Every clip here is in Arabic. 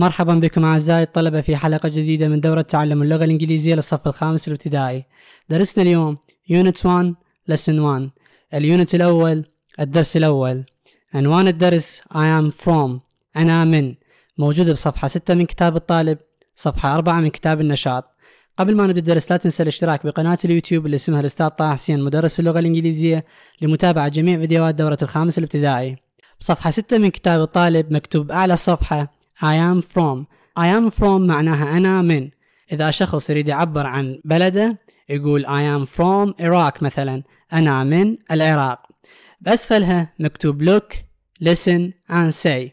مرحبا بكم أعزائي الطلبة في حلقة جديدة من دورة تعلم اللغة الإنجليزية للصف الخامس الابتدائي درسنا اليوم Unit 1 لسن 1 اليونت الأول الدرس الأول عنوان الدرس I am from أنا من موجودة بصفحة 6 من كتاب الطالب صفحة 4 من كتاب النشاط قبل ما نبدأ الدرس لا تنسى الاشتراك بقناة اليوتيوب اللي اسمها الأستاذ طه حسين مدرس اللغة الإنجليزية لمتابعة جميع فيديوهات دورة الخامس الابتدائي بصفحة 6 من كتاب الطالب مكتوب أعلى الصفحة I am from I am from معناها أنا من إذا شخص يريد يعبر عن بلده يقول I am from Iraq مثلا أنا من العراق بأسفلها مكتوب look listen and say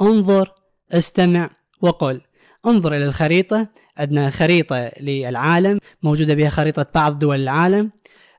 انظر استمع وقل انظر إلى الخريطة عندنا خريطة للعالم موجودة بها خريطة بعض دول العالم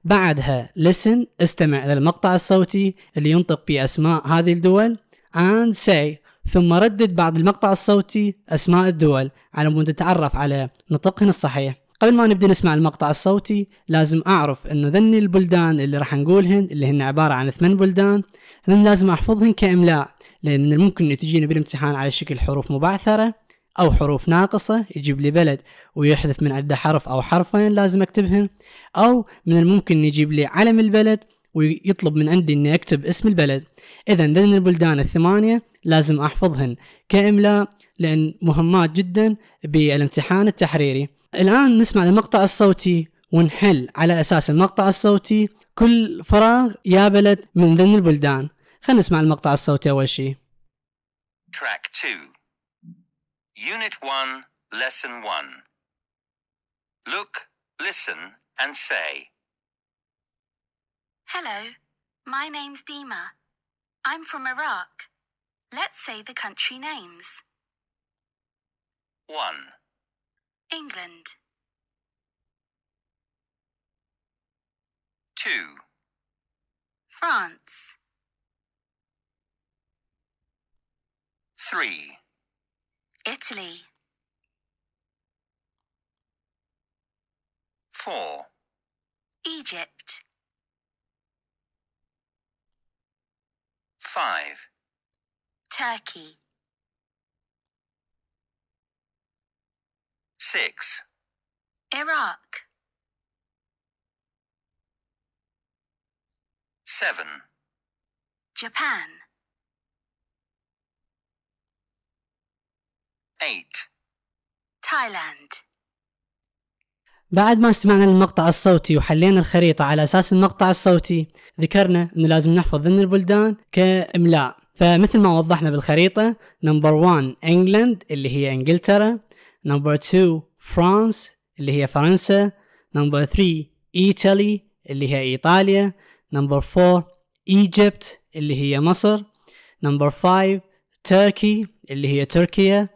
بعدها listen استمع إلى المقطع الصوتي اللي ينطق بأسماء هذه الدول and say ثم ردد بعد المقطع الصوتي أسماء الدول على مود أتعرف على نطقهن الصحيح قبل ما نبدأ نسمع المقطع الصوتي لازم أعرف أنه ذني البلدان اللي راح نقولهن اللي هن عبارة عن ثمان بلدان ذن لازم أحفظهن كإملاء لأن من الممكن أن تجيني بالامتحان على شكل حروف مبعثرة أو حروف ناقصة يجيب لي بلد ويحذف من عده حرف أو حرفين لازم أكتبهن أو من الممكن يجيب لي علم البلد ويطلب من عندي اني اكتب اسم البلد اذا ذن البلدان الثمانيه لازم احفظهن كاملاء لان مهمات جدا بالامتحان التحريري الان نسمع المقطع الصوتي ونحل على اساس المقطع الصوتي كل فراغ يا بلد من ذن البلدان خلينا نسمع المقطع الصوتي اول شيء Track 2 Unit 1 Lesson 1 Look, listen and say Hello, my name's Dima. I'm from Iraq. Let's say the country names. 1. England. 2. France. 3. Italy. 4. Egypt. 5. Turkey. 6. Iraq. 7. Japan. 8. Thailand. بعد ما استمعنا للمقطع الصوتي وحلينا الخريطة على أساس المقطع الصوتي ذكرنا أنه لازم نحفظ ذن البلدان كإملاء فمثل ما وضحنا بالخريطة نمبر 1 انجلند اللي هي انجلترا نمبر 2 فرانس اللي هي فرنسا نمبر 3 ايطالي اللي هي ايطاليا نمبر 4 ايجيبت اللي هي مصر نمبر 5 تركي اللي هي تركيا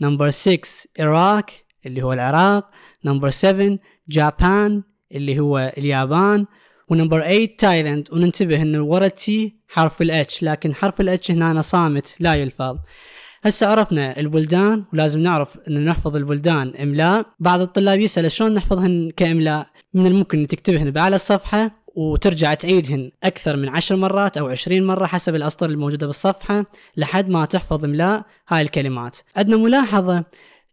نمبر 6 العراق اللي هو العراق نمبر 7 جابان اللي هو اليابان ونمبر 8 تايلاند وننتبه ان ورا تي حرف الاتش لكن حرف الاتش هنا صامت لا يلفظ هسه عرفنا البلدان ولازم نعرف ان نحفظ البلدان املاء بعض الطلاب يسال شلون نحفظهن كاملاء من الممكن تكتبهن باعلى الصفحه وترجع تعيدهن أكثر من عشر مرات أو عشرين مرة حسب الأسطر الموجودة بالصفحة لحد ما تحفظ إملاء هاي الكلمات عندنا ملاحظة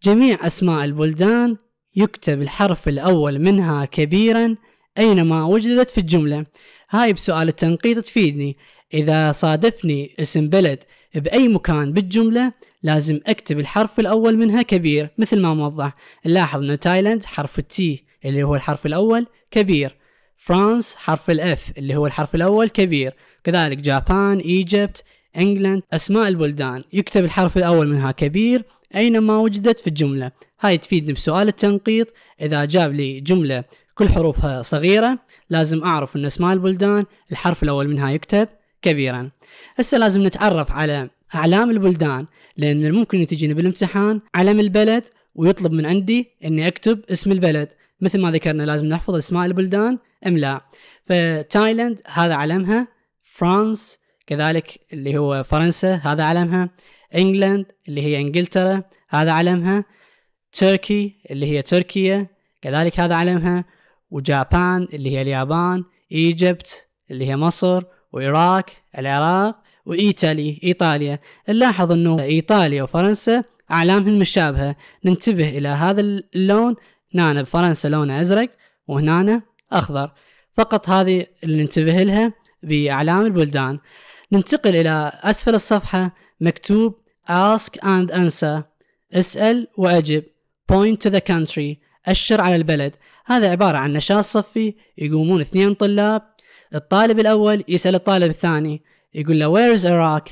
جميع أسماء البلدان يكتب الحرف الأول منها كبيرا أينما وجدت في الجملة هاي بسؤال التنقيط تفيدني إذا صادفني اسم بلد بأي مكان بالجملة لازم أكتب الحرف الأول منها كبير مثل ما موضح نلاحظ أن تايلاند حرف التي اللي هو الحرف الأول كبير فرانس حرف الاف اللي هو الحرف الاول كبير كذلك جابان ايجيبت انجلند اسماء البلدان يكتب الحرف الاول منها كبير أينما وجدت في الجملة هاي تفيدني بسؤال التنقيط إذا جاب لي جملة كل حروفها صغيرة لازم أعرف أن اسماء البلدان الحرف الأول منها يكتب كبيرا هسه لازم نتعرف على أعلام البلدان لأن ممكن تجيني بالامتحان علم البلد ويطلب من عندي أني أكتب اسم البلد مثل ما ذكرنا لازم نحفظ اسماء البلدان أم لا فتايلاند هذا علمها فرانس كذلك اللي هو فرنسا هذا علمها انجلاند اللي هي انجلترا هذا علمها تركي اللي هي تركيا كذلك هذا علمها وجابان اللي هي اليابان ايجبت اللي هي مصر وعراق العراق وإيطالي إيطاليا نلاحظ أنه إيطاليا وفرنسا أعلامهم مشابهة ننتبه إلى هذا اللون هنا بفرنسا لونه أزرق وهنا أخضر فقط هذه اللي ننتبه لها بأعلام البلدان ننتقل إلى أسفل الصفحة مكتوب ask and answer اسأل وأجب point to the country أشر على البلد هذا عبارة عن نشاط صفي يقومون اثنين طلاب الطالب الأول يسأل الطالب الثاني يقول له where is Iraq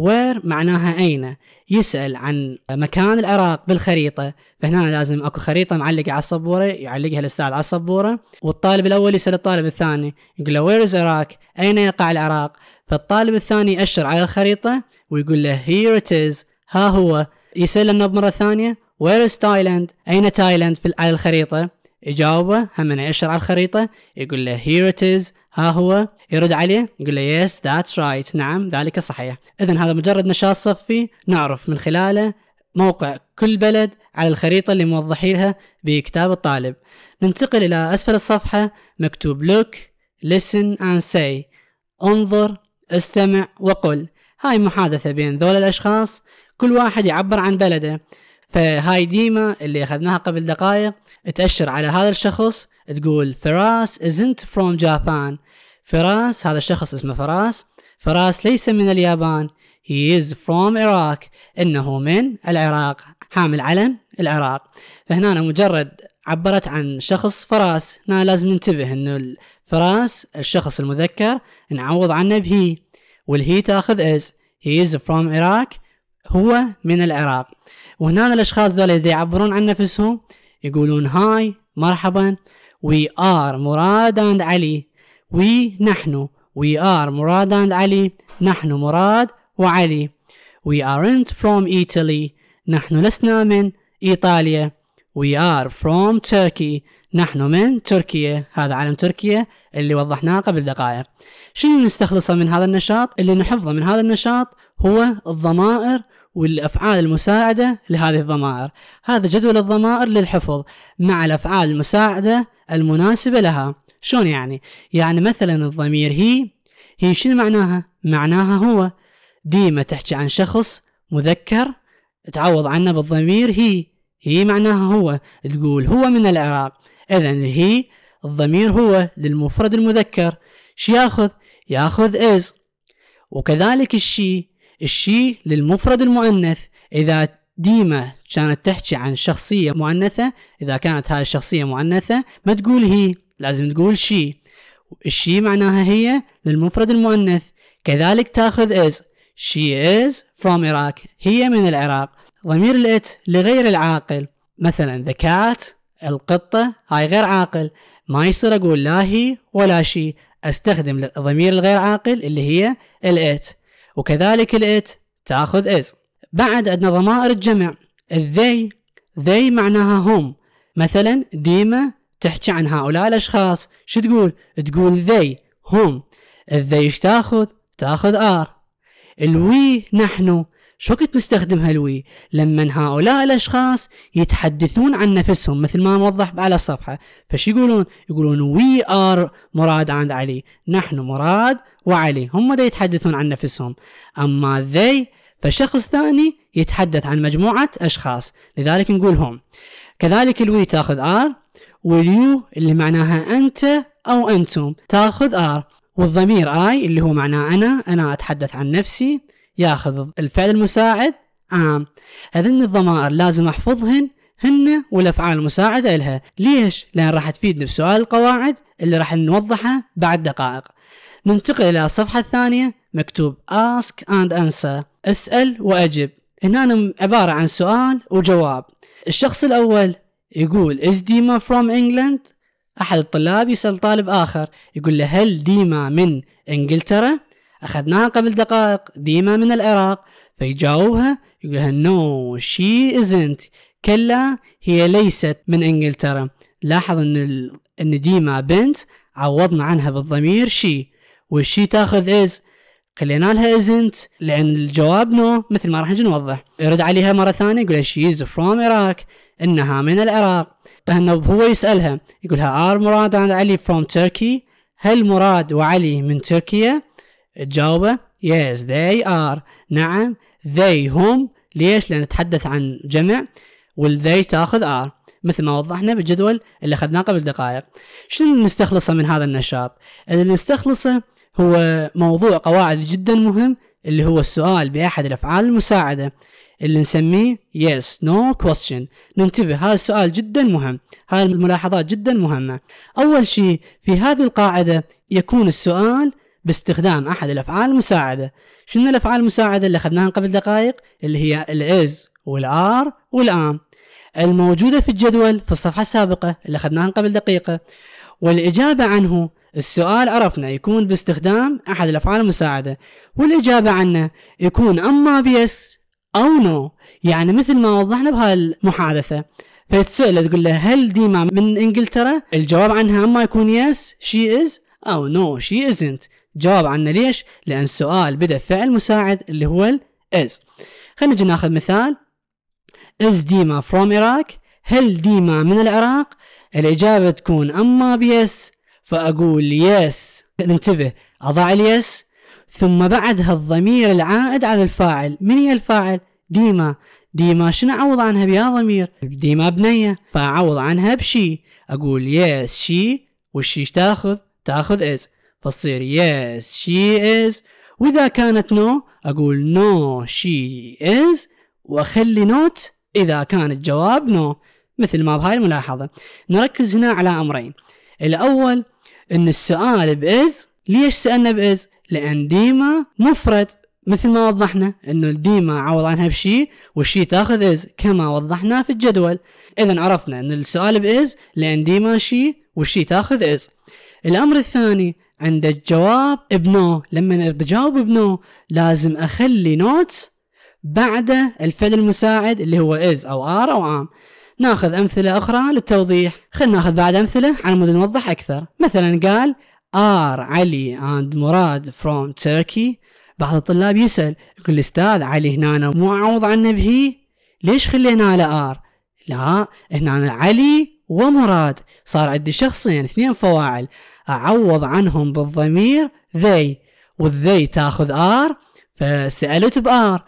where معناها أين يسأل عن مكان العراق بالخريطة فهنا لازم أكو خريطة معلقة على الصبورة يعلقها الأستاذ على الصبورة والطالب الأول يسأل الطالب الثاني يقول له where is Iraq أين يقع العراق فالطالب الثاني يأشر على الخريطة ويقول له here it is ها هو يسأل النبض مرة ثانية where is Thailand أين تايلاند في على الخريطة يجاوبه هم يأشر على الخريطة يقول له here it is ها هو يرد عليه يقول له yes that's right نعم ذلك صحيح إذا هذا مجرد نشاط صفي نعرف من خلاله موقع كل بلد على الخريطة اللي موضحينها بكتاب الطالب ننتقل إلى أسفل الصفحة مكتوب look listen and say انظر استمع وقل هاي محادثة بين ذول الأشخاص كل واحد يعبر عن بلده فهاي ديما اللي أخذناها قبل دقائق تأشر على هذا الشخص تقول فراس isn't from Japan فراس هذا الشخص اسمه فراس فراس ليس من اليابان he is from Iraq إنه من العراق حامل علم العراق فهنا مجرد عبرت عن شخص فراس هنا لازم ننتبه انه فراس الشخص المذكر نعوض عنه بهي والهي تاخذ از هي از فروم عراق هو من العراق وهنا الاشخاص ذول اذا يعبرون عن نفسهم يقولون هاي مرحبا وي ار مراد اند علي وي نحن وي ار مراد اند علي نحن مراد وعلي وي ارنت فروم ايطالي نحن لسنا من إيطاليا We are from Turkey نحن من تركيا هذا علم تركيا اللي وضحناه قبل دقائق شنو نستخلصه من هذا النشاط اللي نحفظه من هذا النشاط هو الضمائر والافعال المساعده لهذه الضمائر هذا جدول الضمائر للحفظ مع الافعال المساعده المناسبه لها شلون يعني يعني مثلا الضمير هي هي شنو معناها معناها هو ديما تحكي عن شخص مذكر تعوض عنه بالضمير هي هي معناها هو تقول هو من العراق إذا هي الضمير هو للمفرد المذكر شي ياخذ ياخذ از وكذلك الشي الشي للمفرد المؤنث إذا ديما كانت تحكي عن شخصية مؤنثة إذا كانت هاي الشخصية مؤنثة ما تقول هي لازم تقول شي الشي معناها هي للمفرد المؤنث كذلك تاخذ از she is from Iraq هي من العراق ضمير الات لغير العاقل مثلا the cat القطة هاي غير عاقل ما يصير أقول لا هي ولا شي أستخدم الضمير الغير عاقل اللي هي الات وكذلك الات تأخذ از بعد عندنا ضمائر الجمع الذي ذي معناها هم مثلا ديما تحكي عن هؤلاء الأشخاص شو تقول؟ تقول ذي هم الذي تاخذ؟ تاخذ ار الوي نحن شو كنت مستخدم هالوي لما هؤلاء الأشخاص يتحدثون عن نفسهم مثل ما نوضح على الصفحة فش يقولون يقولون وي آر مراد عند علي نحن مراد وعلي هم دا يتحدثون عن نفسهم أما ذي فشخص ثاني يتحدث عن مجموعة أشخاص لذلك نقول هم كذلك الوي تاخذ آر واليو اللي معناها أنت أو أنتم تاخذ آر والضمير آي اللي هو معناه أنا أنا أتحدث عن نفسي ياخذ الفعل المساعد ام هذن الضمائر لازم احفظهن هن والافعال المساعده لها ليش لان راح تفيدني بسؤال القواعد اللي راح نوضحها بعد دقائق ننتقل الى الصفحه الثانيه مكتوب ask and answer اسال واجب هنا عباره عن سؤال وجواب الشخص الاول يقول is ديما from England احد الطلاب يسال طالب اخر يقول له هل ديما من انجلترا أخذناها قبل دقائق ديما من العراق فيجاوبها يقولها نو شي ازنت كلا هي ليست من انجلترا لاحظ ان ال... ان ديما بنت عوضنا عنها بالضمير شي والشي تاخذ از خلينا لها ازنت لان الجواب نو مثل ما راح نجي نوضح يرد عليها مره ثانيه يقول شي از فروم عراق انها من العراق فهنب طيب هو يسالها يقولها ار مراد عند علي فروم تركي هل مراد وعلي من تركيا تجاوبه yes they are نعم they هم ليش لأن نتحدث عن جمع والذي تاخذ ار مثل ما وضحنا بالجدول اللي اخذناه قبل دقائق شنو نستخلصه من هذا النشاط اللي نستخلصه هو موضوع قواعد جدا مهم اللي هو السؤال بأحد الأفعال المساعدة اللي نسميه yes no question ننتبه هذا السؤال جدا مهم هذه الملاحظات جدا مهمة أول شيء في هذه القاعدة يكون السؤال باستخدام احد الافعال المساعده شنو الافعال المساعده اللي اخذناها قبل دقائق اللي هي الاز والار والام الموجوده في الجدول في الصفحه السابقه اللي اخذناها قبل دقيقه والاجابه عنه السؤال عرفنا يكون باستخدام احد الافعال المساعده والاجابه عنه يكون اما بيس او نو يعني مثل ما وضحنا بهالمحادثه فتسأله تقول له هل ديما من انجلترا؟ الجواب عنها اما يكون يس شي از او نو شي ازنت جواب عنا ليش؟ لأن السؤال بدأ فعل مساعد اللي هو ال is خلينا نجي ناخذ مثال is ديما from Iraq هل ديما من العراق؟ الإجابة تكون أما بيس فأقول يس انتبه أضع اليس ثم بعدها الضمير العائد على الفاعل من هي الفاعل؟ ديما ديما شنو أعوض عنها بيا ضمير؟ ديما بنية فأعوض عنها بشي أقول يس شي والشي تاخذ؟ تاخذ از فتصير yes she is وإذا كانت no أقول no she is وأخلي نوت إذا كان الجواب no مثل ما بهاي الملاحظة نركز هنا على أمرين الأول أن السؤال بإز ليش سألنا بإز لأن ديما مفرد مثل ما وضحنا انه الديما عوض عنها بشي والشي تاخذ از كما وضحنا في الجدول اذا عرفنا ان السؤال باز لان ديما شي والشي تاخذ از الامر الثاني عند الجواب بنو لما ارد جواب بنو لازم اخلي نوت بعده الفعل المساعد اللي هو از او ار او ام ناخذ امثله اخرى للتوضيح خلينا ناخذ بعد امثله على مود نوضح اكثر مثلا قال ار علي اند مراد فروم تركي بعض الطلاب يسال يقول الاستاذ علي هنا مو عوض عنه به ليش خلينا على ار لا هنا علي ومراد صار عندي شخصين اثنين فواعل أعوض عنهم بالضمير they والذي تاخذ ار فسألت بار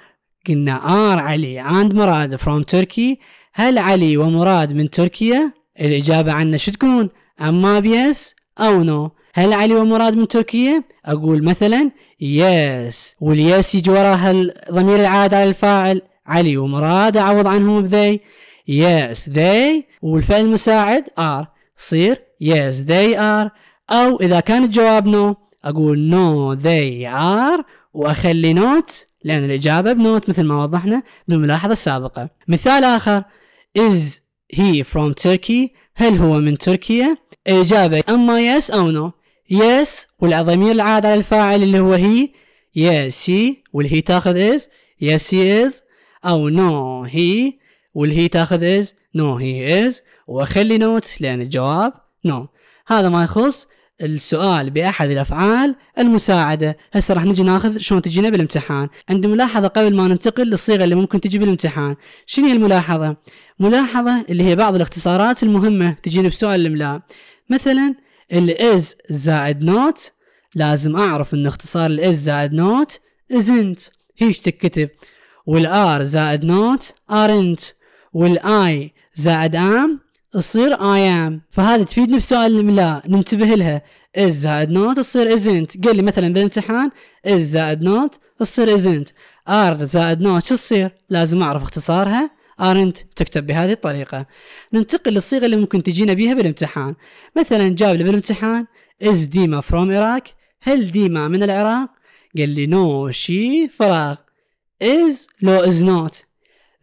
قلنا ار علي عند مراد فروم تركي هل علي ومراد من تركيا؟ الإجابة عنا شو تكون؟ أما بيس أو نو هل علي ومراد من تركيا؟ أقول مثلا يس واليس يجي وراها الضمير العاد على الفاعل علي ومراد أعوض عنهم بذي يس ذي والفعل المساعد ار صير يس ذي ار أو إذا كان الجواب نو أقول نو ذي آر وأخلي نوت لأن الإجابة بنوت مثل ما وضحنا بالملاحظة السابقة مثال آخر is he from Turkey هل هو من تركيا الإجابة أما yes أو no yes والعظمير العاد على الفاعل اللي هو he yes he والهي تاخذ is yes he is أو no he والهي تاخذ is no he is وأخلي نوت لأن الجواب no هذا ما يخص السؤال باحد الافعال المساعده هسه راح نجي ناخذ شلون تجينا بالامتحان عندي ملاحظه قبل ما ننتقل للصيغه اللي ممكن تجي بالامتحان شنو هي الملاحظه ملاحظه اللي هي بعض الاختصارات المهمه تجينا بسؤال الاملاء مثلا الاز زائد نوت لازم اعرف ان اختصار الاز زائد نوت ازنت هيش تكتب والار زائد نوت ارنت والاي زائد ام تصير I am فهذه تفيدني بسؤال لا ننتبه لها is زائد not تصير isn't قال لي مثلا بالامتحان is زائد not تصير isn't are زائد not شو تصير لازم اعرف اختصارها aren't تكتب بهذه الطريقة ننتقل للصيغة اللي ممكن تجينا بيها بالامتحان مثلا جاب لي بالامتحان is ديما from Iraq هل ديما من العراق قال لي no she فراغ is لو is not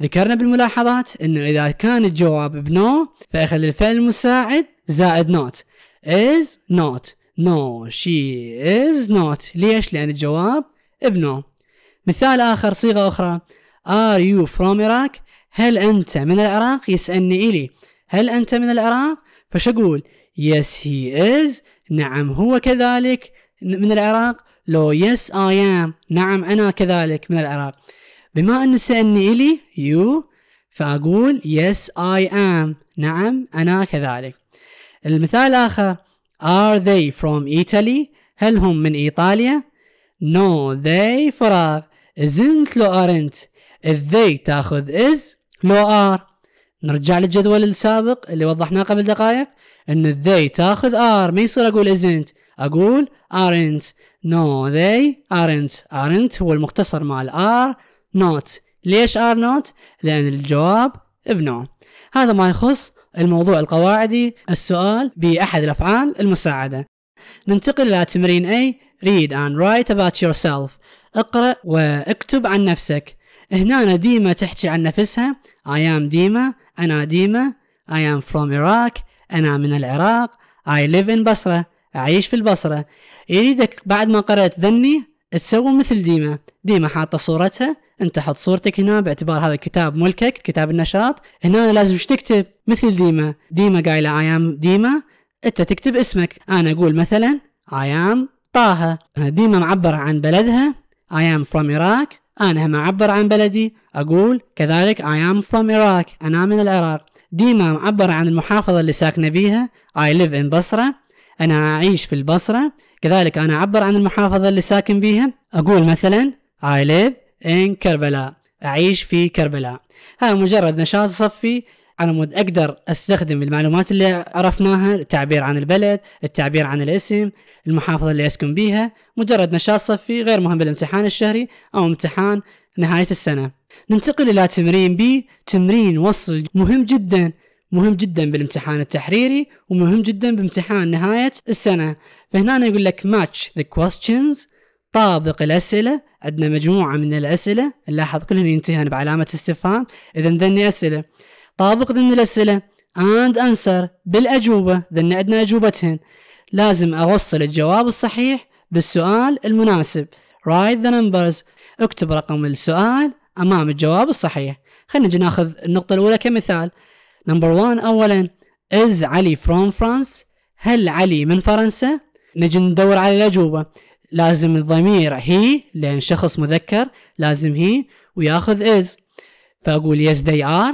ذكرنا بالملاحظات انه اذا كان الجواب بنو فاخلي الفعل المساعد زائد نوت is not no she is not ليش لان الجواب بنو مثال اخر صيغه اخرى are you from Iraq هل انت من العراق يسالني الي هل انت من العراق فش اقول yes he is نعم هو كذلك من العراق لو yes I am نعم أنا كذلك من العراق بما أنه سألني إلي you فأقول yes I am نعم أنا كذلك المثال آخر are they from Italy هل هم من إيطاليا no they فراغ isn't لو aren't if they تأخذ is لو are نرجع للجدول السابق اللي وضحناه قبل دقائق ان they تاخذ are ما يصير اقول isn't اقول aren't no they aren't aren't هو المختصر مال are نوت ليش ار نوت لان الجواب بنو هذا ما يخص الموضوع القواعدي السؤال بأحد الأفعال المساعدة ننتقل إلى تمرين اي read and write about yourself اقرأ واكتب عن نفسك هنا ديما تحكي عن نفسها I am ديما أنا ديما I am from Iraq أنا من العراق I live in بصرة أعيش في البصرة يريدك بعد ما قرأت ذني تسوي مثل ديما ديما حاطة صورتها انت حط صورتك هنا باعتبار هذا كتاب ملكك كتاب النشاط هنا لازم ايش تكتب مثل ديما ديما قايله اي ام ديما انت تكتب اسمك انا اقول مثلا اي ام طه ديما معبر عن بلدها I am from Iraq أنا هم أعبر عن بلدي أقول كذلك I am from Iraq أنا من العراق ديما معبر عن المحافظة اللي ساكنة بيها I live in بصرة أنا أعيش في البصرة كذلك أنا أعبر عن المحافظة اللي ساكن بيها أقول مثلا I live إن كربلاء أعيش في كربلاء هذا مجرد نشاط صفي على مود اقدر استخدم المعلومات اللي عرفناها التعبير عن البلد التعبير عن الاسم المحافظه اللي اسكن بيها مجرد نشاط صفي غير مهم بالامتحان الشهري او امتحان نهايه السنه ننتقل الى تمرين بي تمرين وصل مهم جدا مهم جدا بالامتحان التحريري ومهم جدا بامتحان نهايه السنه فهنا يقول لك match the questions طابق الاسئله عندنا مجموعه من الاسئله نلاحظ كلهن ينتهن بعلامه استفهام اذا ذني اسئله طابق ذني الاسئله اند انسر بالاجوبه ذني عندنا اجوبتهن لازم اوصل الجواب الصحيح بالسؤال المناسب write the numbers اكتب رقم السؤال امام الجواب الصحيح خلينا نجي ناخذ النقطه الاولى كمثال نمبر 1 اولا is علي from France هل علي من فرنسا نجي ندور على الاجوبه لازم الضمير هي لان شخص مذكر لازم هي وياخذ از فاقول يس ذي ار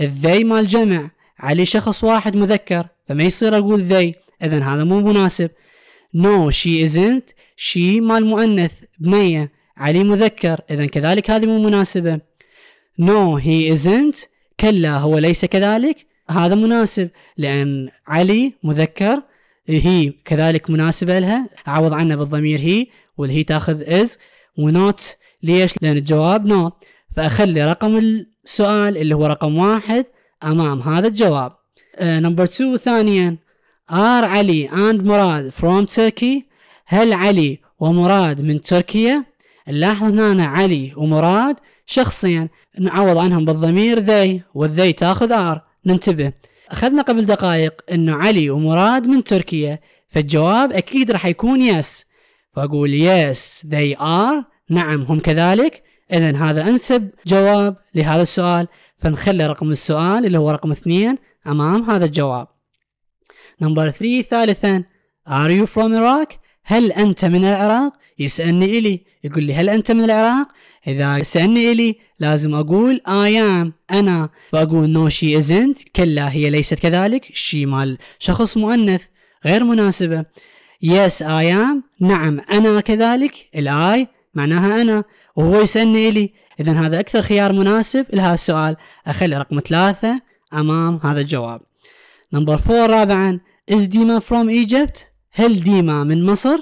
الذي مال جمع علي شخص واحد مذكر فما يصير اقول ذي اذا هذا مو مناسب نو شي ازنت شي مال مؤنث بنيه علي مذكر اذا كذلك هذه مو مناسبه نو هي ازنت كلا هو ليس كذلك هذا مناسب لان علي مذكر إيه، هي كذلك مناسبة لها أعوض عنها بالضمير هي والهي تاخذ is ونوت ليش؟ لأن الجواب نو فأخلي رقم السؤال اللي هو رقم واحد أمام هذا الجواب نمبر uh, 2 ثانيا ار علي اند مراد فروم تركي هل علي ومراد من تركيا نلاحظ هنا علي ومراد شخصيا نعوض عنهم بالضمير ذي والذي تاخذ ار ننتبه اخذنا قبل دقائق انه علي ومراد من تركيا فالجواب اكيد راح يكون يس فاقول يس they are نعم هم كذلك اذا هذا انسب جواب لهذا السؤال فنخلي رقم السؤال اللي هو رقم اثنين امام هذا الجواب نمبر ثري ثالثا Are you from Iraq؟ هل أنت من العراق؟ يسألني إلي يقول لي هل أنت من العراق؟ إذا سألني إلي لازم أقول I am أنا وأقول no she isn't كلا هي ليست كذلك شي مال شخص مؤنث غير مناسبة yes I am نعم أنا كذلك الآي معناها أنا وهو يسألني إلي إذا هذا أكثر خيار مناسب لهذا السؤال أخلي رقم ثلاثة أمام هذا الجواب نمبر فور رابعا is ديما from Egypt هل ديما من مصر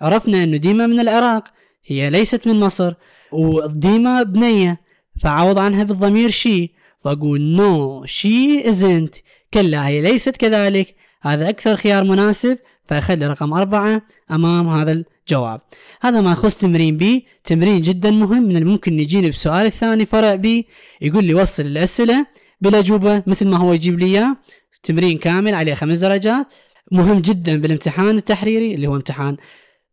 عرفنا أنه ديما من العراق هي ليست من مصر وديما بنية فعوض عنها بالضمير شي فأقول نو شي إزنت كلا هي ليست كذلك هذا أكثر خيار مناسب فأخذ رقم أربعة أمام هذا الجواب هذا ما يخص تمرين بي تمرين جدا مهم من الممكن يجيني بسؤال الثاني فرع بي يقول لي وصل الأسئلة بالأجوبة مثل ما هو يجيب لي إياه تمرين كامل عليه خمس درجات مهم جدا بالامتحان التحريري اللي هو امتحان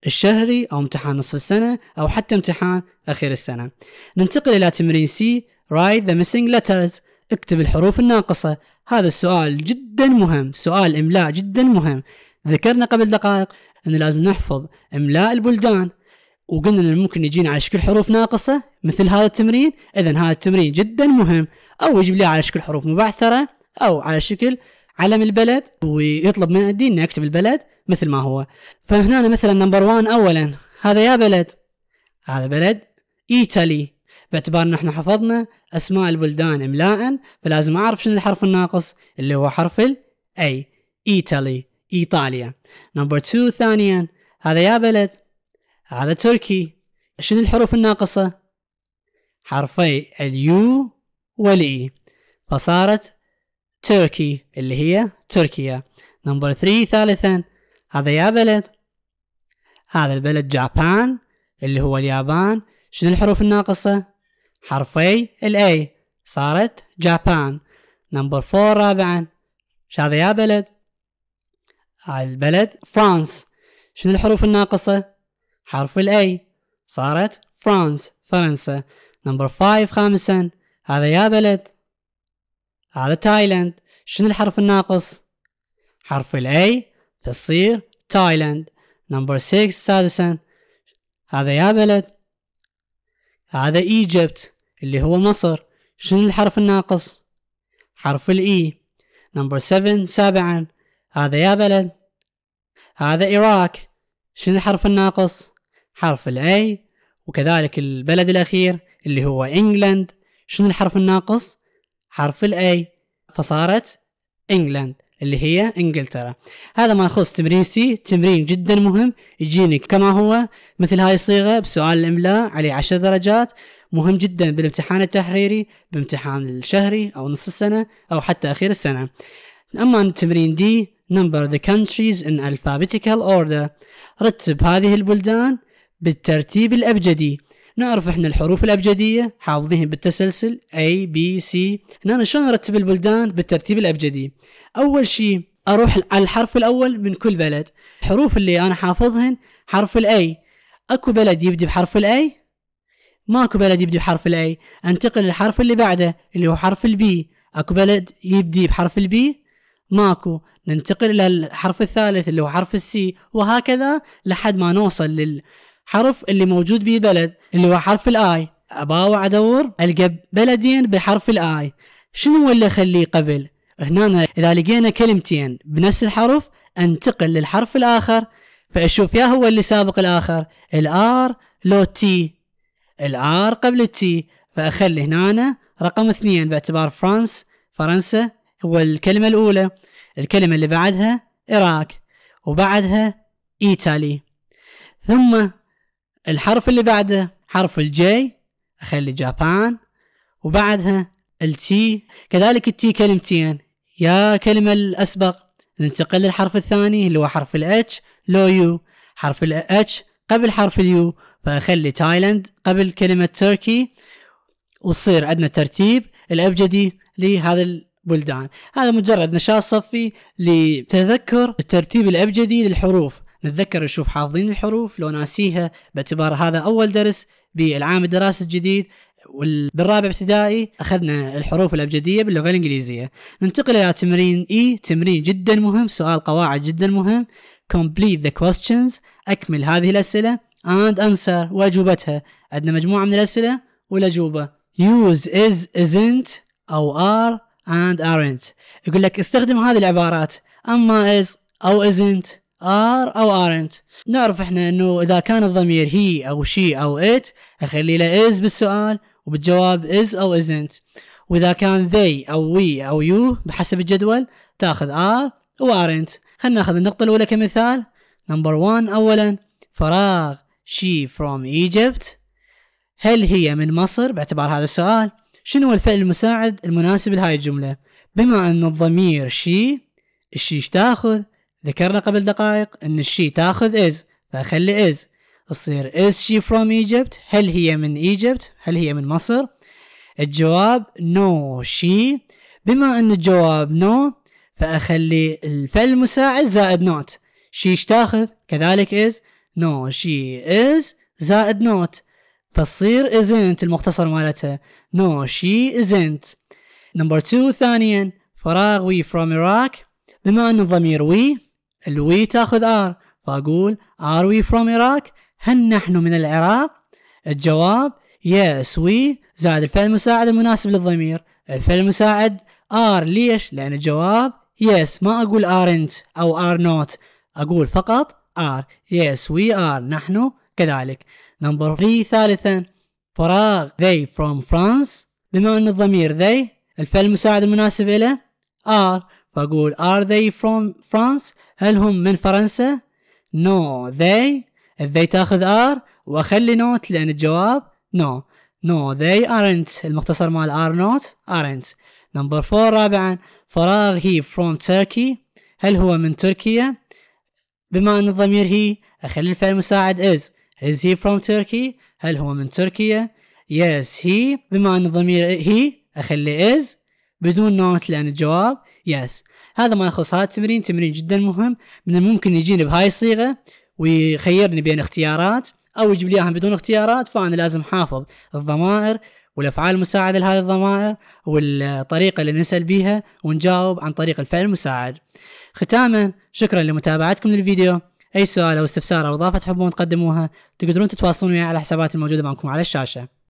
الشهري أو امتحان نصف السنة أو حتى امتحان أخير السنة ننتقل إلى تمرين سي Write the missing letters اكتب الحروف الناقصة هذا السؤال جدا مهم سؤال إملاء جدا مهم ذكرنا قبل دقائق أنه لازم نحفظ إملاء البلدان وقلنا انه ممكن يجينا على شكل حروف ناقصه مثل هذا التمرين اذا هذا التمرين جدا مهم او يجيب لي على شكل حروف مبعثره او على شكل علم البلد ويطلب من الدين اني اكتب البلد مثل ما هو فهنا مثلا نمبر وان اولا هذا يا بلد هذا بلد ايطالي باعتبار ان احنا حفظنا اسماء البلدان املاء فلازم اعرف شنو الحرف الناقص اللي هو حرف ال اي ايطالي ايطاليا نمبر 2 ثانيا هذا يا بلد هذا تركي شنو الحروف الناقصة حرفي اليو والإي e. فصارت تركي اللي هي تركيا نمبر ثري ثالثا هذا يا بلد هذا البلد جابان اللي هو اليابان شنو الحروف الناقصة حرفي الاي صارت جابان نمبر فور رابعا ايش هذا يا بلد البلد فرانس شنو الحروف الناقصة حرف الاي صارت فرانس فرنسا نمبر فايف خامسا هذا يا بلد هذا تايلاند شنو الحرف الناقص حرف الاي فتصير تايلاند نمبر 6 سادسا هذا يا بلد هذا ايجبت اللي هو مصر شنو الحرف الناقص حرف الاي نمبر 7 سابعا هذا يا بلد هذا إيراك شنو الحرف الناقص حرف الاي وكذلك البلد الأخير اللي هو إنجلند شنو الحرف الناقص حرف الاي فصارت انجلاند اللي هي انجلترا هذا ما يخص تمرين سي تمرين جدا مهم يجيني كما هو مثل هاي الصيغه بسؤال الاملاء عليه عشر درجات مهم جدا بالامتحان التحريري بامتحان الشهري او نص السنه او حتى اخير السنه اما تمرين دي number the countries in alphabetical order رتب هذه البلدان بالترتيب الابجدي نعرف احنا الحروف الابجديه حافظين بالتسلسل A B C هنا شلون نرتب البلدان بالترتيب الابجدي اول شيء اروح على الحرف الاول من كل بلد الحروف اللي انا حافظهن حرف الاي اكو بلد يبدي بحرف الاي ماكو بلد يبدي بحرف الاي انتقل للحرف اللي بعده اللي هو حرف البي اكو بلد يبدي بحرف البي ماكو ننتقل الى الحرف الثالث اللي هو حرف السي وهكذا لحد ما نوصل لل حرف اللي موجود به بلد اللي هو حرف الاي اباوع ادور القى بلدين بحرف الاي شنو اللي اخليه قبل هنا اذا لقينا كلمتين بنفس الحرف انتقل للحرف الاخر فاشوف يا هو اللي سابق الاخر الار لو تي الار قبل التي فاخلي هنا رقم اثنين باعتبار فرانس فرنسا هو الكلمة الأولى الكلمة اللي بعدها إراك وبعدها إيطالي ثم الحرف اللي بعده حرف الجي اخلي جابان وبعدها التي كذلك التي كلمتين يا كلمة الأسبق ننتقل للحرف الثاني اللي هو حرف الاتش لو يو حرف الاتش قبل حرف اليو فأخلي تايلاند قبل كلمة تركي وصير عندنا ترتيب الأبجدي لهذا البلدان هذا مجرد نشاط صفي لتذكر الترتيب الأبجدي للحروف نتذكر نشوف حافظين الحروف لو ناسيها باعتبار هذا اول درس بالعام الدراسي الجديد بالرابع ابتدائي اخذنا الحروف الابجديه باللغه الانجليزيه ننتقل الى تمرين اي e، تمرين جدا مهم سؤال قواعد جدا مهم complete the questions اكمل هذه الاسئله and answer واجوبتها عندنا مجموعه من الاسئله والاجوبه use is isn't او are and aren't يقول لك استخدم هذه العبارات اما is او isn't ار او ارنت نعرف احنا انه اذا كان الضمير هي او شي او ات اخلي له از بالسؤال وبالجواب از او ازنت واذا كان they او we او you بحسب الجدول تاخذ are و خلينا ناخذ النقطة الأولى كمثال نمبر 1 أولا فراغ she from Egypt هل هي من مصر باعتبار هذا السؤال شنو الفعل المساعد المناسب لهاي الجملة بما أن الضمير she الشيش تاخذ ذكرنا قبل دقائق ان الشي تاخذ از فاخلي از تصير از شي فروم ايجيبت هل هي من ايجيبت هل هي من مصر الجواب no شي بما ان الجواب no فاخلي الفعل المساعد زائد نوت شي تاخذ كذلك از نو شي از زائد نوت فتصير isn't المختصر مالتها no شي isn't نمبر 2 ثانيا فراغ وي فروم Iraq بما ان الضمير وي الوي تاخذ ار فاقول ار وي فروم عراق هل نحن من العراق الجواب يس وي زائد الفعل المساعد المناسب للضمير الفعل المساعد ار ليش لان الجواب يس ما اقول ارنت او ار نوت اقول فقط ار يس وي ار نحن كذلك نمبر 3 ثالثا فراغ they from France بما أن الضمير they الفعل المساعد المناسب له are فأقول are they from France هل هم من فرنسا؟ نو no, they they تاخذ ار واخلي نوت لان الجواب نو no. نو no, they aren't المختصر مال ار نوت aren't نمبر فور رابعا فراغ هي from Turkey هل هو من تركيا؟ بما أن الضمير هي أخلي الفعل المساعد is از he from Turkey؟ هل هو من تركيا؟ yes he بما أن الضمير هي أخلي is بدون نوت لأن الجواب ياس هذا ما يخص هذا التمرين تمرين جدا مهم من الممكن يجيني بهاي الصيغه ويخيرني بين اختيارات او يجيب لي اياهم بدون اختيارات فانا لازم حافظ الضمائر والافعال المساعده لهذه الضمائر والطريقه اللي نسال بيها ونجاوب عن طريق الفعل المساعد. ختاما شكرا لمتابعتكم للفيديو. اي سؤال او استفسار او اضافه تحبون تقدموها تقدرون تتواصلون وياي على حساباتي الموجوده معكم على الشاشه.